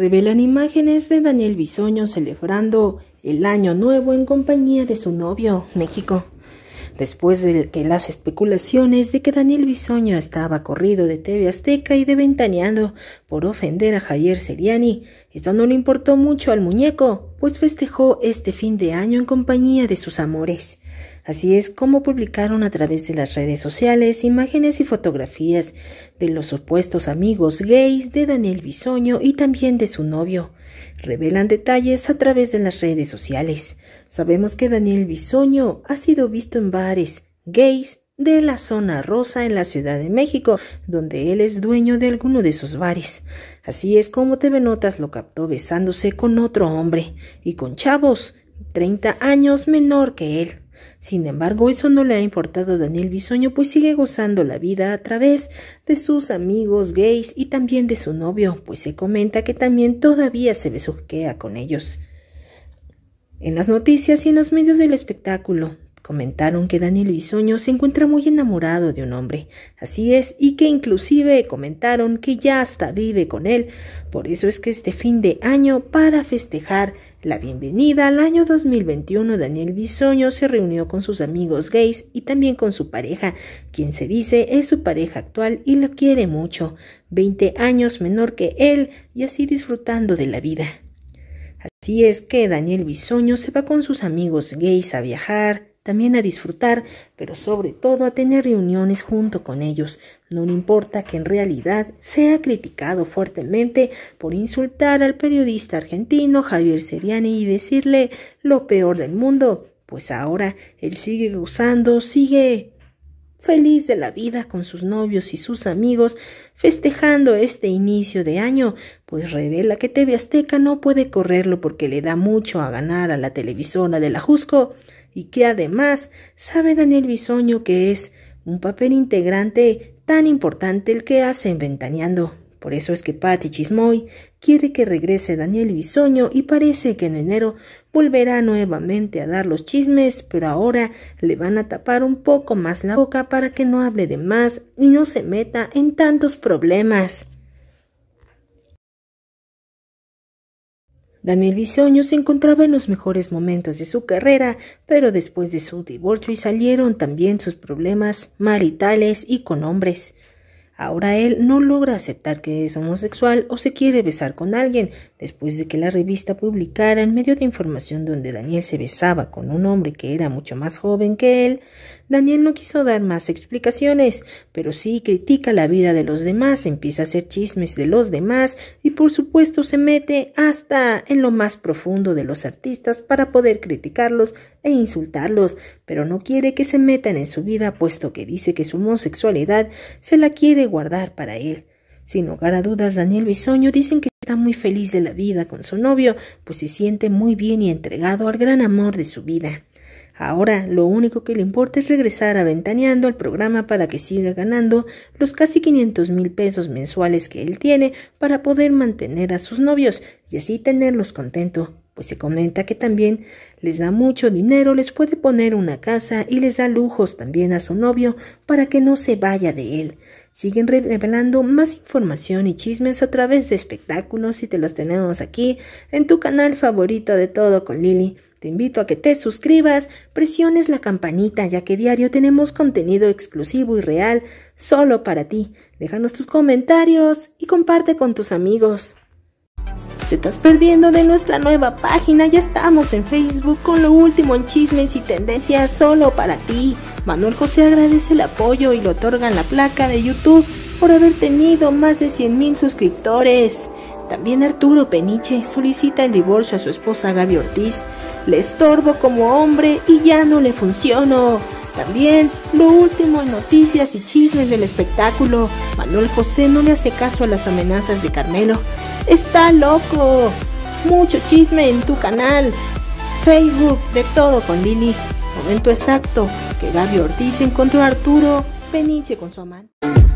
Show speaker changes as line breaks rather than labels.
revelan imágenes de Daniel Bisoño celebrando el Año Nuevo en compañía de su novio, México. Después de que las especulaciones de que Daniel Bisoño estaba corrido de TV Azteca y de Ventaneando por ofender a Javier Seriani, eso no le importó mucho al muñeco, pues festejó este fin de año en compañía de sus amores. Así es como publicaron a través de las redes sociales imágenes y fotografías de los supuestos amigos gays de Daniel Bisoño y también de su novio. Revelan detalles a través de las redes sociales. Sabemos que Daniel Bisoño ha sido visto en bares gays de la zona rosa en la Ciudad de México, donde él es dueño de alguno de esos bares. Así es como TV Notas lo captó besándose con otro hombre y con chavos 30 años menor que él. Sin embargo, eso no le ha importado a Daniel Bisoño, pues sigue gozando la vida a través de sus amigos gays y también de su novio, pues se comenta que también todavía se besuquea con ellos. En las noticias y en los medios del espectáculo, comentaron que Daniel Bisoño se encuentra muy enamorado de un hombre, así es, y que inclusive comentaron que ya hasta vive con él, por eso es que este fin de año, para festejar la bienvenida al año 2021, Daniel Bisoño se reunió con sus amigos gays y también con su pareja, quien se dice es su pareja actual y lo quiere mucho, 20 años menor que él y así disfrutando de la vida. Así es que Daniel Bisoño se va con sus amigos gays a viajar, también a disfrutar, pero sobre todo a tener reuniones junto con ellos. No le importa que en realidad sea criticado fuertemente por insultar al periodista argentino Javier Seriani y decirle lo peor del mundo, pues ahora él sigue gozando, sigue feliz de la vida con sus novios y sus amigos, festejando este inicio de año, pues revela que TV Azteca no puede correrlo porque le da mucho a ganar a la televisora de la Jusco y que además sabe Daniel Bisoño que es un papel integrante tan importante el que hace en Ventaneando. Por eso es que Patti Chismoy quiere que regrese Daniel Bisoño y parece que en enero volverá nuevamente a dar los chismes, pero ahora le van a tapar un poco más la boca para que no hable de más y no se meta en tantos problemas. Daniel Bisoño se encontraba en los mejores momentos de su carrera, pero después de su divorcio y salieron también sus problemas maritales y con hombres. Ahora él no logra aceptar que es homosexual o se quiere besar con alguien, después de que la revista publicara en medio de información donde Daniel se besaba con un hombre que era mucho más joven que él, Daniel no quiso dar más explicaciones, pero sí critica la vida de los demás, empieza a hacer chismes de los demás y por supuesto se mete hasta en lo más profundo de los artistas para poder criticarlos e insultarlos, pero no quiere que se metan en su vida puesto que dice que su homosexualidad se la quiere guardar para él. Sin lugar a dudas, Daniel Bisoño dicen que está muy feliz de la vida con su novio, pues se siente muy bien y entregado al gran amor de su vida. Ahora lo único que le importa es regresar a al programa para que siga ganando los casi 500 mil pesos mensuales que él tiene para poder mantener a sus novios y así tenerlos contentos, pues se comenta que también les da mucho dinero, les puede poner una casa y les da lujos también a su novio para que no se vaya de él. Siguen revelando más información y chismes a través de espectáculos y te los tenemos aquí en tu canal favorito de todo con Lili. Te invito a que te suscribas, presiones la campanita ya que diario tenemos contenido exclusivo y real solo para ti. Déjanos tus comentarios y comparte con tus amigos. Te estás perdiendo de nuestra nueva página, ya estamos en Facebook con lo último en chismes y tendencias solo para ti. Manuel José agradece el apoyo y le otorgan la placa de YouTube por haber tenido más de mil suscriptores. También Arturo Peniche solicita el divorcio a su esposa Gaby Ortiz le estorbo como hombre y ya no le funciono. También lo último en noticias y chismes del espectáculo. Manuel José no le hace caso a las amenazas de Carmelo. Está loco. Mucho chisme en tu canal. Facebook, de todo con Lili. Momento exacto que Gaby Ortiz encontró a Arturo Peniche con su amante.